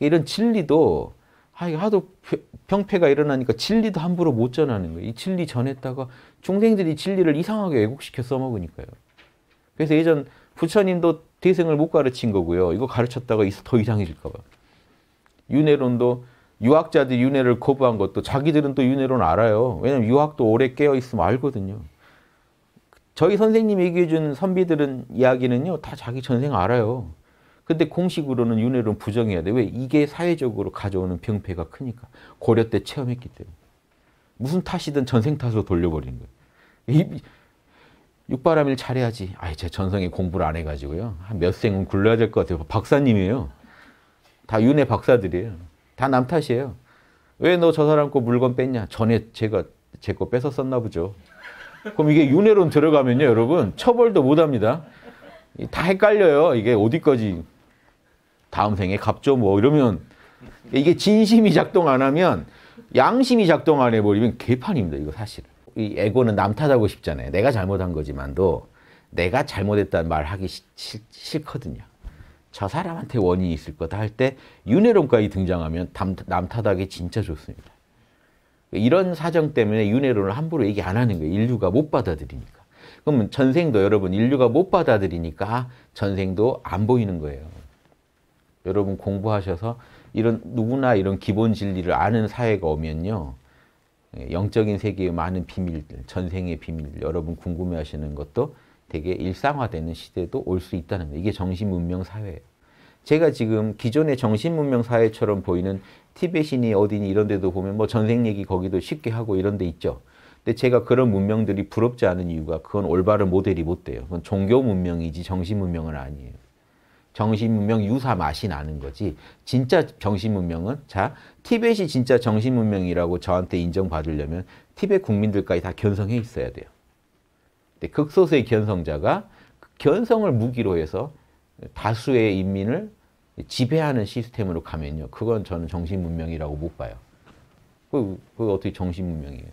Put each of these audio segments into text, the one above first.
이런 진리도 아, 이게 하도 병폐가 일어나니까 진리도 함부로 못 전하는 거예요. 이 진리 전했다가 중생들이 진리를 이상하게 왜곡시켜 써먹으니까요. 그래서 예전 부처님도 대생을 못 가르친 거고요. 이거 가르쳤다가 더 이상해질까 봐. 윤회론도 유학자들이 윤회를 거부한 것도 자기들은 또 윤회론 알아요. 왜냐면 유학도 오래 깨어있으면 알거든요. 저희 선생님이 얘기해준 선비들은 이야기는요. 다 자기 전생 알아요. 근데 공식으로는 윤회론 부정해야 돼. 왜? 이게 사회적으로 가져오는 병폐가 크니까. 고려 때 체험했기 때문에. 무슨 탓이든 전생 탓으로 돌려버리는 거예요. 육바람일 잘해야지. 아이, 제 전생에 공부를 안 해가지고요. 한 몇 생은 굴러야 될 것 같아요. 박사님이에요. 다 윤회 박사들이에요. 다 남 탓이에요. 왜 너 저 사람 거 물건 뺐냐? 전에 제가 제 거 뺏었었나 보죠. 그럼 이게 윤회론 들어가면요, 여러분. 처벌도 못 합니다. 다 헷갈려요. 이게 어디까지 다음 생에 갚죠 뭐 이러면 이게 진심이 작동 안 하면 양심이 작동 안 해버리면 개판입니다 이거 사실 이 에고는 남 탓하고 싶잖아요 내가 잘못한 거지만도 내가 잘못했다는 말 하기 싫, 거든요저 사람한테 원인이 있을 거다 할때 윤회론까지 등장하면 남, 탓하기 진짜 좋습니다 이런 사정 때문에 윤회론을 함부로 얘기 안 하는 거예요 인류가 못 받아들이니까 그러면 전생도 여러분 인류가 못 받아들이니까 아, 전생도 안 보이는 거예요 여러분 공부하셔서 이런 누구나 이런 기본 진리를 아는 사회가 오면요. 예, 영적인 세계의 많은 비밀들, 전생의 비밀, 들 여러분 궁금해하시는 것도 되게 일상화되는 시대도 올 수 있다는 거예요. 이게 정신문명 사회예요. 제가 지금 기존의 정신문명 사회처럼 보이는 티베신이 어디니 이런 데도 보면 뭐 전생 얘기 거기도 쉽게 하고 이런 데 있죠. 근데 제가 그런 문명들이 부럽지 않은 이유가 그건 올바른 모델이 못 돼요. 그건 종교 문명이지 정신 문명은 아니에요. 정신문명 유사 맛이 나는 거지. 진짜 정신문명은 자 티벳이 진짜 정신문명이라고 저한테 인정받으려면 티벳 국민들까지 다 견성해 있어야 돼요. 근데 극소수의 견성자가 견성을 무기로 해서 다수의 인민을 지배하는 시스템으로 가면요. 그건 저는 정신문명이라고 못 봐요. 그, 그 어떻게 정신문명이에요.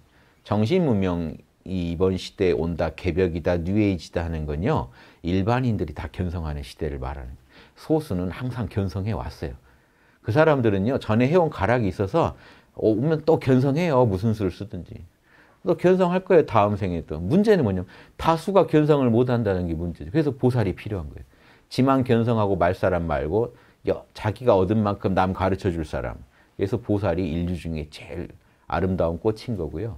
정신문명이 이번 시대에 온다, 개벽이다, 뉴에이지다 하는 건요. 일반인들이 다 견성하는 시대를 말하는 거예요. 소수는 항상 견성해 왔어요. 그 사람들은요, 전에 해온 가락이 있어서 어, 오면 또 견성해요. 무슨 수를 쓰든지. 또 견성할 거예요. 다음 생에 또. 문제는 뭐냐면 다수가 견성을 못 한다는 게 문제죠. 그래서 보살이 필요한 거예요. 지만 견성하고 말 사람 말고 자기가 얻은 만큼 남 가르쳐 줄 사람. 그래서 보살이 인류 중에 제일 아름다운 꽃인 거고요.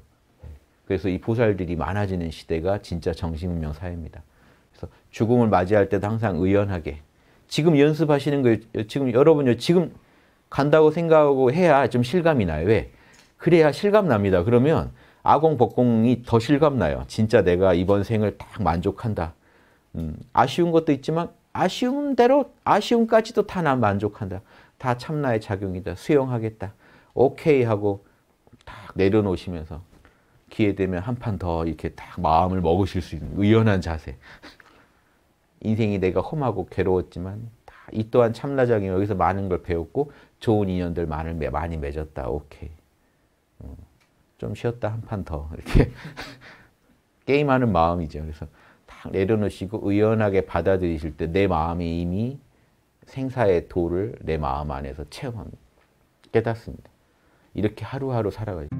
그래서 이 보살들이 많아지는 시대가 진짜 정신운명 사회입니다. 그래서 죽음을 맞이할 때도 항상 의연하게 지금 연습하시는 거 지금 여러분요 지금 간다고 생각하고 해야 좀 실감이 나요. 왜? 그래야 실감 납니다. 그러면 아공 복공이 더 실감 나요. 진짜 내가 이번 생을 딱 만족한다. 음, 아쉬운 것도 있지만 아쉬움대로 아쉬움까지도 다 난 만족한다. 다 참나의 작용이다. 수용하겠다. 오케이 하고 딱 내려놓으시면서 기회 되면 한 판 더 이렇게 딱 마음을 먹으실 수 있는 의연한 자세. 인생이 내가 험하고 괴로웠지만 이 또한 참나장이 여기서 많은 걸 배웠고 좋은 인연들 많을, 많이 맺었다. 오케이. 음, 좀 쉬었다 한 판 더. 이렇게 게임하는 마음이죠. 그래서 탁 내려놓으시고 의연하게 받아들이실 때 내 마음이 이미 생사의 도를 내 마음 안에서 체험합니다. 깨닫습니다. 이렇게 하루하루 살아가죠.